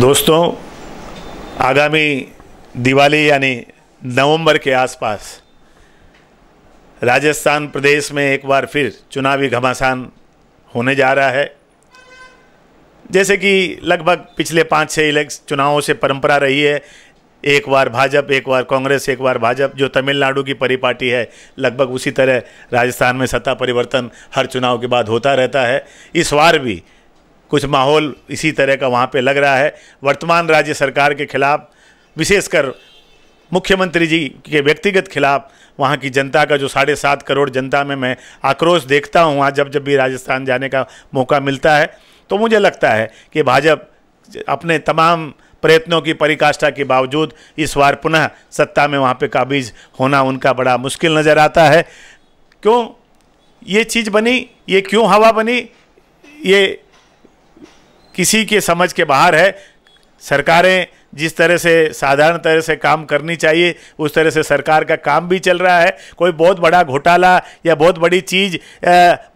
दोस्तों आगामी दिवाली यानी नवंबर के आसपास राजस्थान प्रदेश में एक बार फिर चुनावी घमासान होने जा रहा है जैसे कि लगभग पिछले पाँच छः इलेक्स चुनावों से परंपरा रही है एक बार भाजपा एक बार कांग्रेस एक बार भाजपा जो तमिलनाडु की परिपाटी है लगभग उसी तरह राजस्थान में सत्ता परिवर्तन हर चुनाव के बाद होता रहता है इस बार भी कुछ माहौल इसी तरह का वहाँ पे लग रहा है वर्तमान राज्य सरकार के खिलाफ विशेषकर मुख्यमंत्री जी के व्यक्तिगत खिलाफ वहाँ की जनता का जो साढ़े सात करोड़ जनता में मैं आक्रोश देखता हूँ वहाँ जब जब भी राजस्थान जाने का मौका मिलता है तो मुझे लगता है कि भाजपा अपने तमाम प्रयत्नों की परिकाष्ठा के बावजूद इस बार पुनः सत्ता में वहाँ पे काबिज होना उनका बड़ा मुश्किल नज़र आता है क्यों ये चीज़ बनी ये क्यों हवा बनी ये किसी के समझ के बाहर है सरकारें जिस तरह से साधारण तरह से काम करनी चाहिए उस तरह से सरकार का काम भी चल रहा है कोई बहुत बड़ा घोटाला या बहुत बड़ी चीज़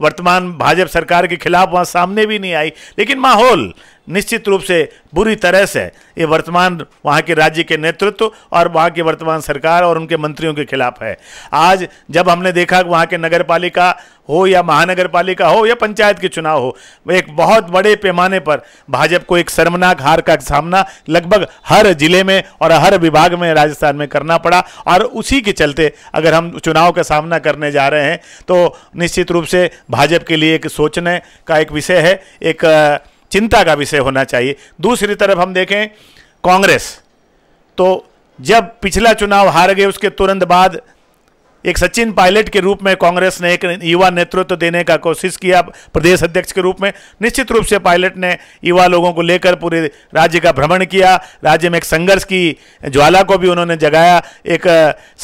वर्तमान भाजपा सरकार के खिलाफ वहाँ सामने भी नहीं आई लेकिन माहौल निश्चित रूप से बुरी तरह से ये वर्तमान वहाँ के राज्य के नेतृत्व और वहाँ की वर्तमान सरकार और उनके मंत्रियों के खिलाफ है आज जब हमने देखा कि वहाँ के नगर पालिका हो या महानगर पालिका हो या पंचायत के चुनाव हो एक बहुत बड़े पैमाने पर भाजपा को एक शर्मनाक हार का सामना लगभग हर जिले में और हर विभाग में राजस्थान में करना पड़ा और उसी के चलते अगर हम चुनाव का सामना करने जा रहे हैं तो निश्चित रूप से भाजपा के लिए एक सोचने का एक विषय है एक चिंता का विषय होना चाहिए दूसरी तरफ हम देखें कांग्रेस तो जब पिछला चुनाव हार गए उसके तुरंत बाद एक सचिन पायलट के रूप में कांग्रेस ने एक युवा नेतृत्व तो देने का कोशिश किया प्रदेश अध्यक्ष के रूप में निश्चित रूप से पायलट ने युवा लोगों को लेकर पूरे राज्य का भ्रमण किया राज्य में एक संघर्ष की ज्वाला को भी उन्होंने जगाया एक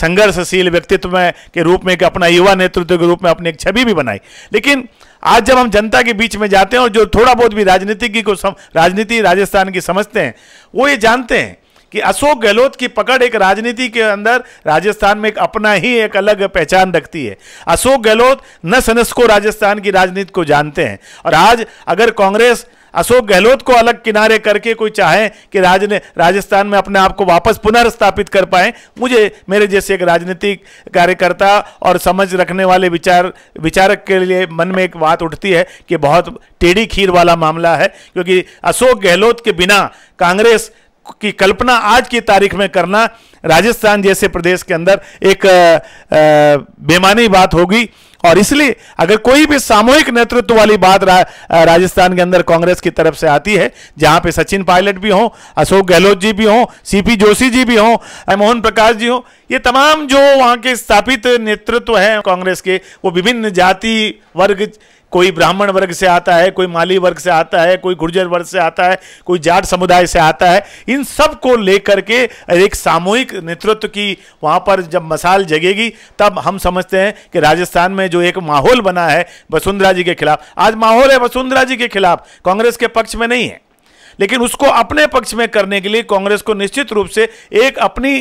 संघर्षशील व्यक्तित्व में के रूप में एक अपना युवा नेतृत्व के रूप में अपनी एक छवि भी बनाई लेकिन आज जब हम जनता के बीच में जाते हैं और जो थोड़ा बहुत भी राजनीति की को राजनीति राजस्थान की समझते हैं वो ये जानते हैं कि अशोक गहलोत की पकड़ एक राजनीति के अंदर राजस्थान में एक अपना ही एक अलग पहचान रखती है अशोक गहलोत नस नस को राजस्थान की राजनीति को जानते हैं और आज अगर कांग्रेस अशोक गहलोत को अलग किनारे करके कोई चाहे कि राज राजस्थान में अपने आप को वापस पुनर्स्थापित कर पाए मुझे मेरे जैसे एक राजनीतिक कार्यकर्ता और समझ रखने वाले विचार विचारक के लिए मन में एक बात उठती है कि बहुत टेढ़ी खीर वाला मामला है क्योंकि अशोक गहलोत के बिना कांग्रेस की कल्पना आज की तारीख में करना राजस्थान जैसे प्रदेश के अंदर एक बेमानी बात होगी और इसलिए अगर कोई भी सामूहिक नेतृत्व वाली बात रा, राजस्थान के अंदर कांग्रेस की तरफ से आती है जहां पे सचिन पायलट भी हों अशोक गहलोत जी भी हों सीपी जोशी जी भी हों मोहन प्रकाश जी हों ये तमाम जो वहां के स्थापित नेतृत्व हैं कांग्रेस के वो विभिन्न जाति वर्ग कोई ब्राह्मण वर्ग से आता है कोई माली वर्ग से आता है कोई गुर्जर वर्ग से आता है कोई जाट समुदाय से आता है इन सब को लेकर के एक सामूहिक नेतृत्व की वहाँ पर जब मसाल जगेगी तब हम समझते हैं कि राजस्थान में जो एक माहौल बना है वसुंधरा जी के खिलाफ आज माहौल है वसुंधरा जी के खिलाफ कांग्रेस के पक्ष में नहीं है लेकिन उसको अपने पक्ष में करने के लिए कांग्रेस को निश्चित रूप से एक अपनी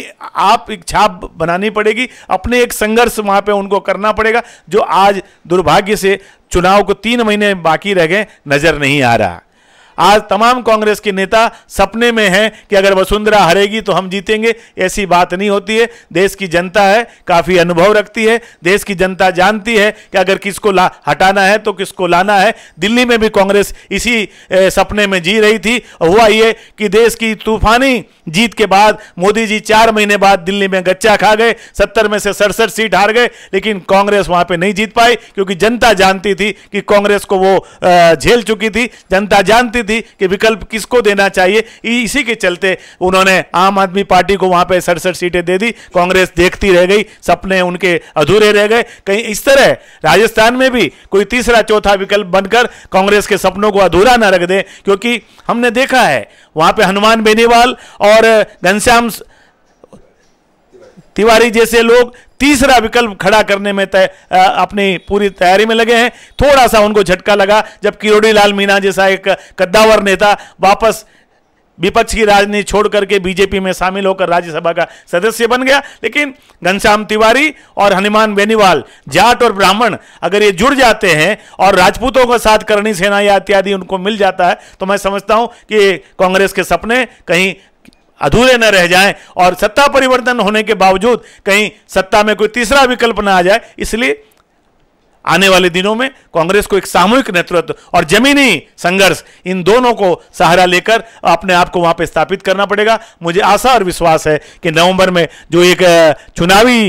आप इच्छा छाप बनानी पड़ेगी अपने एक संघर्ष वहां पे उनको करना पड़ेगा जो आज दुर्भाग्य से चुनाव को तीन महीने बाकी रह गए नजर नहीं आ रहा आज तमाम कांग्रेस के नेता सपने में हैं कि अगर वसुंधरा हरेगी तो हम जीतेंगे ऐसी बात नहीं होती है देश की जनता है काफ़ी अनुभव रखती है देश की जनता जानती है कि अगर किसको ला हटाना है तो किसको लाना है दिल्ली में भी कांग्रेस इसी सपने में जी रही थी हुआ ये कि देश की तूफानी जीत के बाद मोदी जी चार महीने बाद दिल्ली में गच्चा खा गए सत्तर में से सड़सठ सीट हार गए लेकिन कांग्रेस वहां पे नहीं जीत पाई क्योंकि जनता जानती थी कि कांग्रेस को वो झेल चुकी थी जनता जानती थी थी कि विकल्प किसको देना चाहिए इसी के चलते उन्होंने आम आदमी पार्टी को वहां पर सड़सठ सीटें दे दी कांग्रेस देखती रह गई सपने उनके अधूरे रह गए कहीं इस तरह राजस्थान में भी कोई तीसरा चौथा विकल्प बनकर कांग्रेस के सपनों को अधूरा ना रख दे क्योंकि हमने देखा है वहां पे हनुमान बेनीवाल और घनश्याम तिवारी जैसे लोग तीसरा विकल्प खड़ा करने में तय अपनी पूरी तैयारी में लगे हैं थोड़ा सा उनको झटका लगा जब किरोड़ी लाल मीणा जैसा एक कद्दावर नेता वापस विपक्ष की राजनीति छोड़ करके बीजेपी में शामिल होकर राज्यसभा का सदस्य बन गया लेकिन घनश्याम तिवारी और हनुमान बेनीवाल जाट और ब्राह्मण अगर ये जुड़ जाते हैं और राजपूतों के साथ करणी सेना या इत्यादि उनको मिल जाता है तो मैं समझता हूं कि कांग्रेस के सपने कहीं अधूरे न रह जाएं और सत्ता परिवर्तन होने के बावजूद कहीं सत्ता में कोई तीसरा विकल्प ना आ जाए इसलिए आने वाले दिनों में कांग्रेस को एक सामूहिक नेतृत्व और जमीनी संघर्ष इन दोनों को सहारा लेकर अपने आप को वहां पर स्थापित करना पड़ेगा मुझे आशा और विश्वास है कि नवंबर में जो एक चुनावी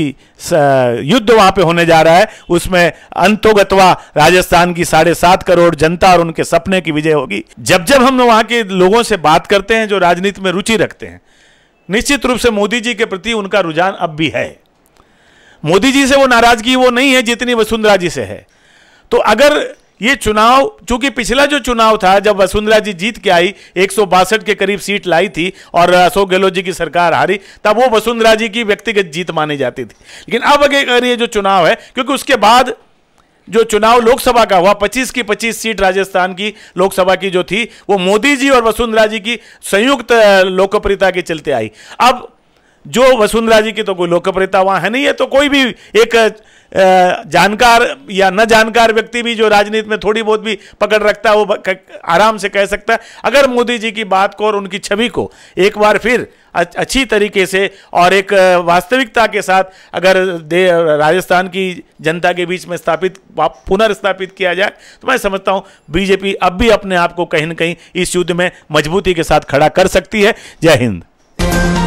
युद्ध वहां पे होने जा रहा है उसमें अंतोगतवा राजस्थान की साढ़े सात करोड़ जनता और उनके सपने की विजय होगी जब जब हम वहां के लोगों से बात करते हैं जो राजनीति में रुचि रखते हैं निश्चित रूप से मोदी जी के प्रति उनका रुझान अब भी है मोदी जी से वो नाराजगी वो नहीं है जितनी वसुंधरा जी से है तो अगर ये चुनाव चूंकि पिछला जो चुनाव था जब वसुंधरा जी जीत के आई एक के करीब सीट लाई थी और अशोक गहलोत जी की सरकार हारी तब वो वसुंधरा जी की व्यक्तिगत जीत मानी जाती थी लेकिन अब अगर ये जो चुनाव है क्योंकि उसके बाद जो चुनाव लोकसभा का हुआ 25 की 25 सीट राजस्थान की लोकसभा की जो थी वो मोदी जी और वसुंधरा जी की संयुक्त लोकप्रियता के चलते आई अब जो वसुंधरा जी की तो कोई लोकप्रियता वहाँ है नहीं है तो कोई भी एक जानकार या न जानकार व्यक्ति भी जो राजनीति में थोड़ी बहुत भी पकड़ रखता है वो आराम से कह सकता है अगर मोदी जी की बात को और उनकी छवि को एक बार फिर अच्छी तरीके से और एक वास्तविकता के साथ अगर राजस्थान की जनता के बीच में स्थापित पुनर्स्थापित किया जाए तो मैं समझता हूँ बीजेपी अब भी अपने आप को कहीं ना कहीं इस युद्ध में मजबूती के साथ खड़ा कर सकती है जय हिंद